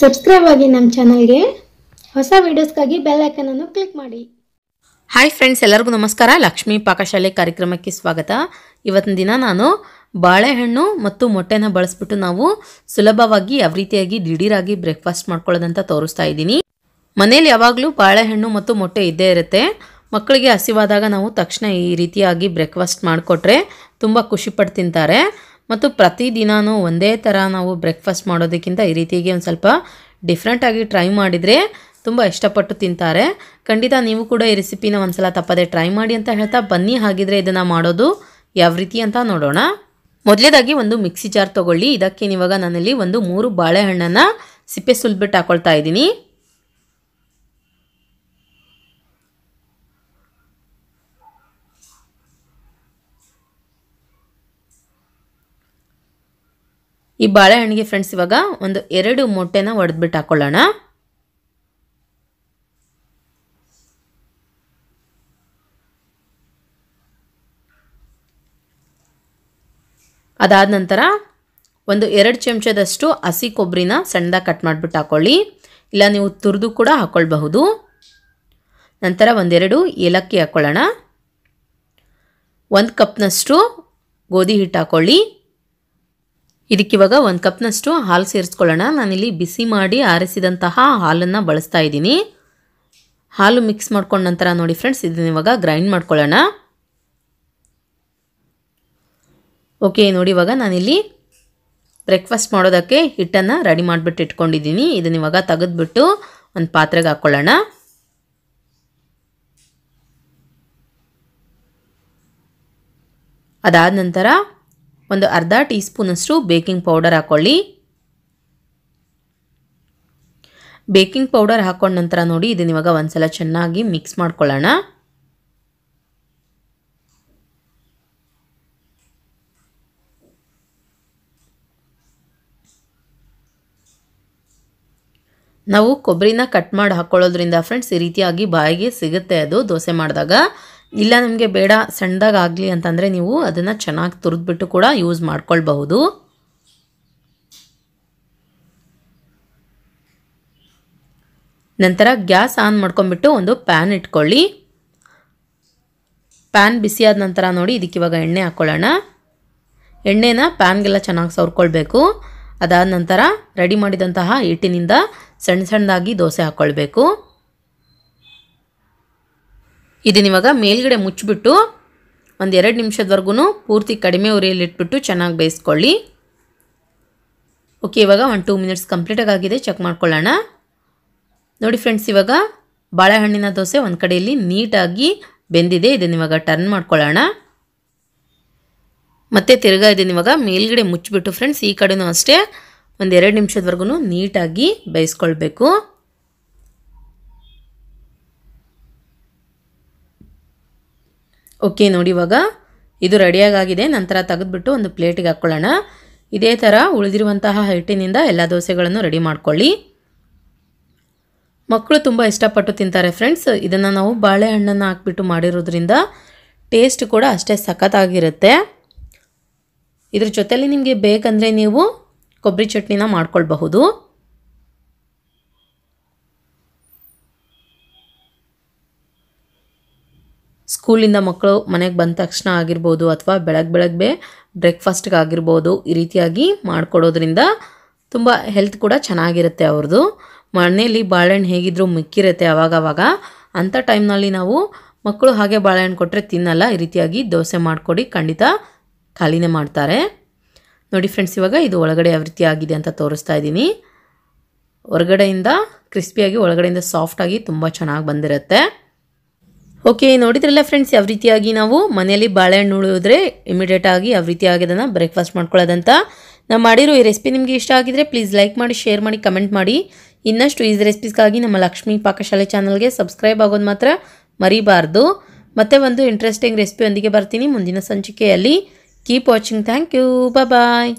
subscribe ಆಗಿ ನಮ್ಮ ಚಾನಲ್ಗೆ ಹೊಸ ವೀಡಿಯೋಸ್ಗಾಗಿ ಬೆಲ್ ಅನ್ನು ಕ್ಲಿಕ್ ಮಾಡಿ ಹಾಯ್ ಫ್ರೆಂಡ್ಸ್ ಎಲ್ಲರಿಗೂ ನಮಸ್ಕಾರ ಲಕ್ಷ್ಮೀ ಪಾಕಶಾಲೆ ಕಾರ್ಯಕ್ರಮಕ್ಕೆ ಸ್ವಾಗತ ಇವತ್ತಿನ ದಿನ ನಾನು ಬಾಳೆಹಣ್ಣು ಮತ್ತು ಮೊಟ್ಟೆನ ಬಳಸ್ಬಿಟ್ಟು ನಾವು ಸುಲಭವಾಗಿ ಯಾವ ರೀತಿಯಾಗಿ ದಿಢೀರಾಗಿ ಬ್ರೇಕ್ಫಾಸ್ಟ್ ಮಾಡ್ಕೊಳ್ಳೋದಂತ ತೋರಿಸ್ತಾ ಇದ್ದೀನಿ ಮನೇಲಿ ಯಾವಾಗಲೂ ಬಾಳೆಹಣ್ಣು ಮತ್ತು ಮೊಟ್ಟೆ ಇದ್ದೇ ಇರುತ್ತೆ ಮಕ್ಕಳಿಗೆ ಹಸಿವಾದಾಗ ನಾವು ತಕ್ಷಣ ಈ ರೀತಿಯಾಗಿ ಬ್ರೇಕ್ಫಾಸ್ಟ್ ಮಾಡಿಕೊಟ್ರೆ ತುಂಬ ಖುಷಿಪಟ್ಟು ತಿಂತಾರೆ ಮತ್ತು ಪ್ರತಿದಿನವೂ ಒಂದೇ ಥರ ನಾವು ಬ್ರೇಕ್ಫಾಸ್ಟ್ ಮಾಡೋದಕ್ಕಿಂತ ಈ ರೀತಿಗೆ ಒಂದು ಸ್ವಲ್ಪ ಡಿಫ್ರೆಂಟಾಗಿ ಟ್ರೈ ಮಾಡಿದರೆ ತುಂಬ ಇಷ್ಟಪಟ್ಟು ತಿಂತಾರೆ ಖಂಡಿತ ನೀವು ಕೂಡ ಈ ರೆಸಿಪಿನ ಸಲ ತಪ್ಪದೆ ಟ್ರೈ ಮಾಡಿ ಅಂತ ಹೇಳ್ತಾ ಬನ್ನಿ ಹಾಗಿದ್ರೆ ಇದನ್ನು ಮಾಡೋದು ಯಾವ ರೀತಿ ಅಂತ ನೋಡೋಣ ಮೊದಲೇದಾಗಿ ಒಂದು ಮಿಕ್ಸಿ ಜಾರ್ ತೊಗೊಳ್ಳಿ ಇದಕ್ಕೆ ನೀವಾಗ ನನ್ನಲ್ಲಿ ಒಂದು ಮೂರು ಬಾಳೆಹಣ್ಣನ್ನು ಸಿಪ್ಪೆ ಸುಲ್ಬಿಟ್ಟು ಹಾಕೊಳ್ತಾ ಇದ್ದೀನಿ ಈ ಬಾಳೆಹಣ್ಣಿಗೆ ಫ್ರೆಂಡ್ಸ್ ಇವಾಗ ಒಂದು ಎರಡು ಮೊಟ್ಟೆನ ಒಡೆದ್ಬಿಟ್ಟು ಹಾಕೊಳ್ಳೋಣ ಅದಾದ ನಂತರ ಒಂದು ಎರಡು ಚಮಚದಷ್ಟು ಹಸಿ ಕೊಬ್ಬರಿನ ಸಣ್ಣದಾಗಿ ಕಟ್ ಮಾಡಿಬಿಟ್ಟು ಹಾಕೊಳ್ಳಿ ಇಲ್ಲ ನೀವು ತುರಿದು ಕೂಡ ಹಾಕ್ಕೊಳ್ಬಹುದು ನಂತರ ಒಂದೆರಡು ಏಲಕ್ಕಿ ಹಾಕ್ಕೊಳ್ಳೋಣ ಒಂದು ಕಪ್ನಷ್ಟು ಗೋಧಿ ಹಿಟ್ಟು ಹಾಕೊಳ್ಳಿ ಇದಕ್ಕೆ ಇವಾಗ ಒಂದು ಕಪ್ನಷ್ಟು ಹಾಲು ಸೇರಿಸ್ಕೊಳ್ಳೋಣ ನಾನಿಲ್ಲಿ ಬಿಸಿ ಮಾಡಿ ಆರಿಸಿದಂತಹ ಹಾಲನ್ನು ಬಳಸ್ತಾ ಇದ್ದೀನಿ ಹಾಲು ಮಿಕ್ಸ್ ಮಾಡ್ಕೊಂಡ ನಂತರ ನೋಡಿ ಫ್ರೆಂಡ್ಸ್ ಇದನ್ನ ಇವಾಗ ಗ್ರೈಂಡ್ ಮಾಡ್ಕೊಳ್ಳೋಣ ಓಕೆ ನೋಡಿ ಇವಾಗ ನಾನಿಲ್ಲಿ ಬ್ರೇಕ್ಫಾಸ್ಟ್ ಮಾಡೋದಕ್ಕೆ ಹಿಟ್ಟನ್ನು ರೆಡಿ ಮಾಡಿಬಿಟ್ಟು ಇಟ್ಕೊಂಡಿದ್ದೀನಿ ಇದನ್ನ ಇವಾಗ ತೆಗೆದುಬಿಟ್ಟು ಒಂದು ಪಾತ್ರೆಗೆ ಹಾಕ್ಕೊಳ್ಳೋಣ ಅದಾದ ನಂತರ ಒಂದು ಅರ್ಧ ಟೀ ಅಷ್ಟು ಬೇಕಿಂಗ್ ಪೌಡರ್ ಹಾಕ್ಕೊಳ್ಳಿ ಬೇಕಿಂಗ್ ಪೌಡರ್ ಹಾಕೊಂಡ ನಂತರ ನೋಡಿ ಇದನ್ನ ಇವಾಗ ಒಂದ್ಸಲ ಚೆನ್ನಾಗಿ ಮಿಕ್ಸ್ ಮಾಡ್ಕೊಳ್ಳೋಣ ನಾವು ಕೊಬ್ಬರಿನ ಕಟ್ ಮಾಡಿ ಹಾಕ್ಕೊಳ್ಳೋದ್ರಿಂದ ಫ್ರೆಂಡ್ಸ್ ಈ ರೀತಿಯಾಗಿ ಬಾಯಿಗೆ ಸಿಗುತ್ತೆ ಅದು ದೋಸೆ ಮಾಡಿದಾಗ ಇಲ್ಲ ನಿಮಗೆ ಬೇಡ ಸಣ್ಣದಾಗಲಿ ಅಂತಂದರೆ ನೀವು ಅದನ್ನು ಚೆನ್ನಾಗಿ ತುರಿದ್ಬಿಟ್ಟು ಕೂಡ ಯೂಸ್ ಮಾಡ್ಕೊಳ್ಬಹುದು ನಂತರ ಗ್ಯಾಸ್ ಆನ್ ಮಾಡ್ಕೊಂಬಿಟ್ಟು ಒಂದು ಪ್ಯಾನ್ ಇಟ್ಕೊಳ್ಳಿ ಪ್ಯಾನ್ ಬಿಸಿಯಾದ ನಂತರ ನೋಡಿ ಇದಕ್ಕೆ ಇವಾಗ ಎಣ್ಣೆ ಹಾಕ್ಕೊಳ್ಳೋಣ ಎಣ್ಣೆನ ಪ್ಯಾನ್ಗೆಲ್ಲ ಚೆನ್ನಾಗಿ ಸವರ್ಕೊಳ್ಬೇಕು ಅದಾದ ನಂತರ ರೆಡಿ ಮಾಡಿದಂತಹ ಹಿಟ್ಟಿನಿಂದ ಸಣ್ಣ ಸಣ್ಣದಾಗಿ ದೋಸೆ ಹಾಕ್ಕೊಳ್ಬೇಕು ಇದನ್ನಿವಾಗ ಮೇಲ್ಗಡೆ ಮುಚ್ಚಿಬಿಟ್ಟು ಒಂದು ಎರಡು ನಿಮಿಷದವರೆಗೂ ಪೂರ್ತಿ ಕಡಿಮೆ ಉರಿಯಲ್ಲಿ ಇಟ್ಬಿಟ್ಟು ಚೆನ್ನಾಗಿ ಬೇಯಿಸ್ಕೊಳ್ಳಿ ಓಕೆ ಇವಾಗ ಒಂದು ಟೂ ಮಿನಿಟ್ಸ್ ಕಂಪ್ಲೀಟಾಗಿ ಆಗಿದೆ ಚೆಕ್ ಮಾಡ್ಕೊಳ್ಳೋಣ ನೋಡಿ ಫ್ರೆಂಡ್ಸ್ ಇವಾಗ ಬಾಳೆಹಣ್ಣಿನ ದೋಸೆ ಒಂದು ಕಡೆಯಲ್ಲಿ ನೀಟಾಗಿ ಬೆಂದಿದೆ ಇದನ್ನು ಇವಾಗ ಟರ್ನ್ ಮಾಡ್ಕೊಳ್ಳೋಣ ಮತ್ತು ತಿರ್ಗಾ ಇದನ್ನು ಇವಾಗ ಮೇಲ್ಗಡೆ ಮುಚ್ಚಿಬಿಟ್ಟು ಫ್ರೆಂಡ್ಸ್ ಈ ಕಡೆನೂ ಅಷ್ಟೇ ಒಂದು ಎರಡು ನಿಮಿಷದವರೆಗೂ ನೀಟಾಗಿ ಬೇಯಿಸ್ಕೊಳ್ಬೇಕು ಓಕೆ ನೋಡಿ ಇವಾಗ ಇದು ರೆಡಿಯಾಗಾಗಿದೆ ನಂತರ ತೆಗೆದುಬಿಟ್ಟು ಒಂದು ಪ್ಲೇಟಿಗೆ ಹಾಕ್ಕೊಳ್ಳೋಣ ಇದೇ ಥರ ಉಳಿದಿರುವಂತಹ ಹೈಟಿನಿಂದ ಎಲ್ಲ ದೋಸೆಗಳನ್ನು ರೆಡಿ ಮಾಡ್ಕೊಳ್ಳಿ ಮಕ್ಕಳು ತುಂಬ ಇಷ್ಟಪಟ್ಟು ತಿಂತಾರೆ ಫ್ರೆಂಡ್ಸ್ ಇದನ್ನು ನಾವು ಬಾಳೆಹಣ್ಣನ್ನು ಹಾಕ್ಬಿಟ್ಟು ಮಾಡಿರೋದ್ರಿಂದ ಟೇಸ್ಟ್ ಕೂಡ ಅಷ್ಟೇ ಸಖತ್ತಾಗಿರುತ್ತೆ ಇದ್ರ ಜೊತೆಯಲ್ಲಿ ನಿಮಗೆ ಬೇಕಂದರೆ ನೀವು ಕೊಬ್ಬರಿ ಚಟ್ನಿನ ಮಾಡ್ಕೊಳ್ಬಹುದು ಸ್ಕೂಲಿಂದ ಮಕ್ಕಳು ಮನೆಗೆ ಬಂದ ತಕ್ಷಣ ಆಗಿರ್ಬೋದು ಅಥವಾ ಬೆಳಗ್ಗೆ ಬೆಳಗ್ಗೆ ಬ್ರೇಕ್ಫಾಸ್ಟ್ಗೆ ಆಗಿರ್ಬೋದು ಈ ರೀತಿಯಾಗಿ ಮಾಡಿಕೊಡೋದ್ರಿಂದ ತುಂಬ ಹೆಲ್ತ್ ಕೂಡ ಚೆನ್ನಾಗಿರುತ್ತೆ ಅವ್ರದ್ದು ಮನೆಯಲ್ಲಿ ಬಾಳೆಹಣ್ಣು ಹೇಗಿದ್ದರೂ ಮಿಕ್ಕಿರುತ್ತೆ ಆವಾಗವಾಗ ಅಂಥ ಟೈಮ್ನಲ್ಲಿ ನಾವು ಮಕ್ಕಳು ಹಾಗೆ ಬಾಳೆಹಣ್ಣು ಕೊಟ್ಟರೆ ತಿನ್ನಲ್ಲ ಈ ರೀತಿಯಾಗಿ ದೋಸೆ ಮಾಡಿಕೊಡಿ ಖಂಡಿತ ಖಾಲಿನೇ ಮಾಡ್ತಾರೆ ನೋಡಿ ಫ್ರೆಂಡ್ಸ್ ಇವಾಗ ಇದು ಒಳಗಡೆ ಯಾವ ರೀತಿ ಆಗಿದೆ ಅಂತ ತೋರಿಸ್ತಾ ಇದ್ದೀನಿ ಹೊರಗಡೆಯಿಂದ ಕ್ರಿಸ್ಪಿಯಾಗಿ ಒಳಗಡೆಯಿಂದ ಸಾಫ್ಟಾಗಿ ತುಂಬ ಚೆನ್ನಾಗಿ ಬಂದಿರುತ್ತೆ ಓಕೆ ನೋಡಿದ್ರಲ್ಲ ಫ್ರೆಂಡ್ಸ್ ಯಾವ ರೀತಿಯಾಗಿ ನಾವು ಮನೆಯಲ್ಲಿ ಬಾಳೆಹಣ್ಣು ಇಮಿಡಿಯೇಟ್ ಇಮಿಡಿಯೇಟಾಗಿ ಯಾವ ರೀತಿ ಅದನ್ನು ಬ್ರೇಕ್ಫಾಸ್ಟ್ ಮಾಡ್ಕೊಳ್ಳೋದಂತ ನಾವು ಮಾಡಿರೋ ಈ ರೆಸಿಪಿ ನಿಮಗೆ ಇಷ್ಟ ಆಗಿದ್ರೆ ಪ್ಲೀಸ್ ಲೈಕ್ ಮಾಡಿ ಶೇರ್ ಮಾಡಿ ಕಮೆಂಟ್ ಮಾಡಿ ಇನ್ನಷ್ಟು ಈಸಿ ರೆಸಿಪೀಸ್ಗಾಗಿ ನಮ್ಮ ಲಕ್ಷ್ಮೀ ಪಾಕಶಾಲೆ ಚಾನಲ್ಗೆ ಸಬ್ಸ್ಕ್ರೈಬ್ ಆಗೋದು ಮಾತ್ರ ಮರಿಬಾರ್ದು ಮತ್ತೆ ಒಂದು ಇಂಟ್ರೆಸ್ಟಿಂಗ್ ರೆಸಿಪಿಯೊಂದಿಗೆ ಬರ್ತೀನಿ ಮುಂದಿನ ಸಂಚಿಕೆಯಲ್ಲಿ keep watching thank you bye